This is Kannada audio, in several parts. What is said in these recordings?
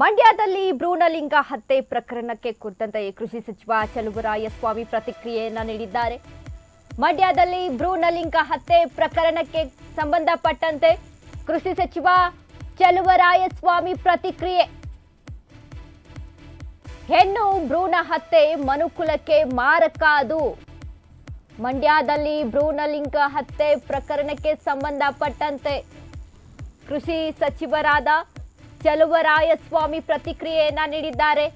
ಮಂಡ್ಯದಲ್ಲಿ ಭ್ರೂಣಲಿಂಗ ಹತ್ಯೆ ಪ್ರಕರಣಕ್ಕೆ ಕುರಿತಂತೆ ಕೃಷಿ ಸಚಿವ ಚಲುವರಾಯಸ್ವಾಮಿ ಪ್ರತಿಕ್ರಿಯೆಯನ್ನ ನೀಡಿದ್ದಾರೆ ಮಂಡ್ಯದಲ್ಲಿ ಭ್ರೂಣಲಿಂಗ ಹತ್ಯೆ ಪ್ರಕರಣಕ್ಕೆ ಸಂಬಂಧಪಟ್ಟಂತೆ ಕೃಷಿ ಸಚಿವ ಚಲುವರಾಯಸ್ವಾಮಿ ಪ್ರತಿಕ್ರಿಯೆ ಹೆಣ್ಣು ಭ್ರೂಣ ಹತ್ಯೆ ಮನುಕುಲಕ್ಕೆ ಮಾರಕ ಅದು ಮಂಡ್ಯದಲ್ಲಿ ಭ್ರೂಣಲಿಂಗ ಹತ್ಯೆ ಪ್ರಕರಣಕ್ಕೆ ಸಂಬಂಧಪಟ್ಟಂತೆ ಕೃಷಿ ಸಚಿವರಾದ ಚಲುವರಾಯಸ್ವಾಮಿ ಪ್ರತಿಕ್ರಿಯೆಯನ್ನ ನೀಡಿದ್ದಾರೆ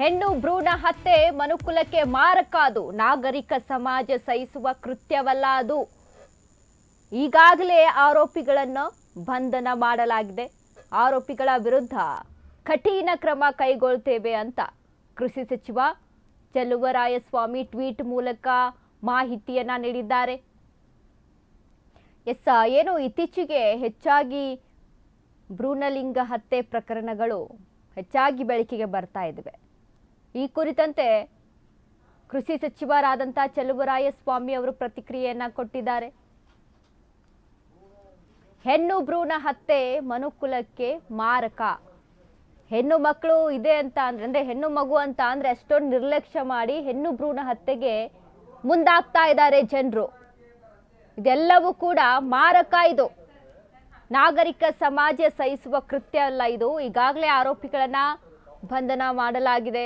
ಹೆಣ್ಣು ಭ್ರೂಣ ಹತ್ಯೆ ಮನುಕುಲಕ್ಕೆ ಮಾರಕ ಅದು ನಾಗರಿಕ ಸಮಾಜ ಸಹಿಸುವ ಕೃತ್ಯವಲ್ಲ ಅದು ಈಗಾಗಲೇ ಆರೋಪಿಗಳನ್ನು ಬಂಧನ ಮಾಡಲಾಗಿದೆ ಆರೋಪಿಗಳ ವಿರುದ್ಧ ಕಠಿಣ ಕ್ರಮ ಕೈಗೊಳ್ತೇವೆ ಅಂತ ಕೃಷಿ ಸಚಿವ ಚೆಲುವರಾಯಸ್ವಾಮಿ ಟ್ವೀಟ್ ಮೂಲಕ ಮಾಹಿತಿಯನ್ನ ನೀಡಿದ್ದಾರೆ ಎಸ್ ಏನು ಇತ್ತೀಚೆಗೆ ಹೆಚ್ಚಾಗಿ ಭ್ರೂಣಲಿಂಗ ಹತ್ಯೆ ಪ್ರಕರಣಗಳು ಹೆಚ್ಚಾಗಿ ಬೆಳಕಿಗೆ ಬರ್ತಾ ಇದ್ದಾವೆ ಈ ಕುರಿತಂತೆ ಕೃಷಿ ಸಚಿವರಾದಂಥ ಸ್ವಾಮಿ ಅವರು ಪ್ರತಿಕ್ರಿಯೆಯನ್ನು ಕೊಟ್ಟಿದ್ದಾರೆ ಹೆಣ್ಣು ಭ್ರೂಣ ಹತ್ಯೆ ಮನುಕುಲಕ್ಕೆ ಮಾರಕ ಹೆಣ್ಣು ಮಕ್ಕಳು ಇದೆ ಅಂತ ಅಂದರೆ ಅಂದರೆ ಹೆಣ್ಣು ಮಗು ಅಂತ ಅಂದರೆ ಅಷ್ಟೊಂದು ನಿರ್ಲಕ್ಷ್ಯ ಮಾಡಿ ಹೆಣ್ಣು ಭ್ರೂಣ ಹತ್ಯೆಗೆ ಮುಂದಾಗ್ತಾ ಇದ್ದಾರೆ ಜನರು ಇದೆಲ್ಲವೂ ಕೂಡ ಮಾರಕ ಇದು ನಾಗರಿಕ ಸಮಾಜ ಸಹಿಸುವ ಕೃತ್ಯ ಅಲ್ಲ ಇದು ಈಗಾಗಲೇ ಆರೋಪಿಗಳನ್ನು ಬಂಧನ ಮಾಡಲಾಗಿದೆ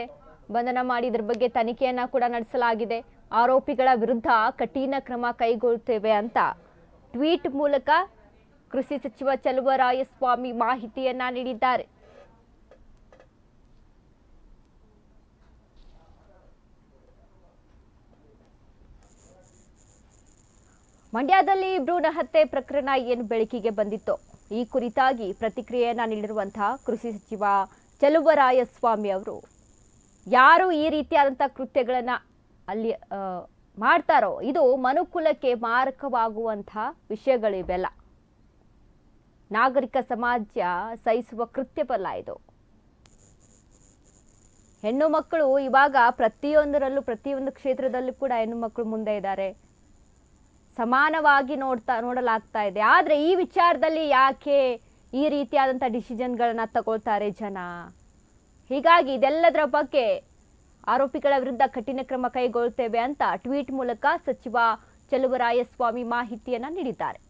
ಬಂಧನ ಮಾಡಿ ಇದ್ರ ಬಗ್ಗೆ ತನಿಖೆಯನ್ನು ಕೂಡ ನಡೆಸಲಾಗಿದೆ ಆರೋಪಿಗಳ ವಿರುದ್ಧ ಕಠಿಣ ಕ್ರಮ ಕೈಗೊಳ್ಳುತ್ತೇವೆ ಅಂತ ಟ್ವೀಟ್ ಮೂಲಕ ಕೃಷಿ ಸಚಿವ ಚೆಲುವರಾಯಸ್ವಾಮಿ ಮಾಹಿತಿಯನ್ನ ನೀಡಿದ್ದಾರೆ ಮಂಡ್ಯದಲ್ಲಿ ಭ್ರೂಣ ಹತ್ಯೆ ಪ್ರಕರಣ ಏನು ಬೆಳಕಿಗೆ ಬಂದಿತ್ತು ಈ ಕುರಿತಾಗಿ ಪ್ರತಿಕ್ರಿಯೆಯನ್ನು ನೀಡಿರುವಂತಹ ಕೃಷಿ ಸಚಿವ ಚಲುವರಾಯಸ್ವಾಮಿ ಅವರು ಯಾರು ಈ ರೀತಿಯಾದಂಥ ಕೃತ್ಯಗಳನ್ನು ಅಲ್ಲಿ ಮಾಡ್ತಾರೋ ಇದು ಮನುಕುಲಕ್ಕೆ ಮಾರಕವಾಗುವಂತಹ ವಿಷಯಗಳಿವೆಲ್ಲ ನಾಗರಿಕ ಸಮಾಜ ಸಹಿಸುವ ಕೃತ್ಯವಲ್ಲ ಇದು ಹೆಣ್ಣು ಮಕ್ಕಳು ಇವಾಗ ಪ್ರತಿಯೊಂದರಲ್ಲೂ ಪ್ರತಿಯೊಂದು ಕ್ಷೇತ್ರದಲ್ಲೂ ಕೂಡ ಹೆಣ್ಣು ಮಕ್ಕಳು ಮುಂದೆ ಇದ್ದಾರೆ ಸಮಾನವಾಗಿ ನೋಡ್ತಾ ನೋಡಲಾಗ್ತಾ ಇದೆ ಆದರೆ ಈ ವಿಚಾರದಲ್ಲಿ ಯಾಕೆ ಈ ರೀತಿಯಾದಂಥ ಡಿಸಿಷನ್ಗಳನ್ನು ತಗೊಳ್ತಾರೆ ಜನ ಹೀಗಾಗಿ ಇದೆಲ್ಲದರ ಬಗ್ಗೆ ಆರೋಪಿಗಳ ವಿರುದ್ಧ ಕಠಿಣ ಕ್ರಮ ಕೈಗೊಳ್ಳುತ್ತೇವೆ ಅಂತ ಟ್ವೀಟ್ ಮೂಲಕ ಸಚಿವ ಚೆಲುವರಾಯಸ್ವಾಮಿ ಮಾಹಿತಿಯನ್ನು ನೀಡಿದ್ದಾರೆ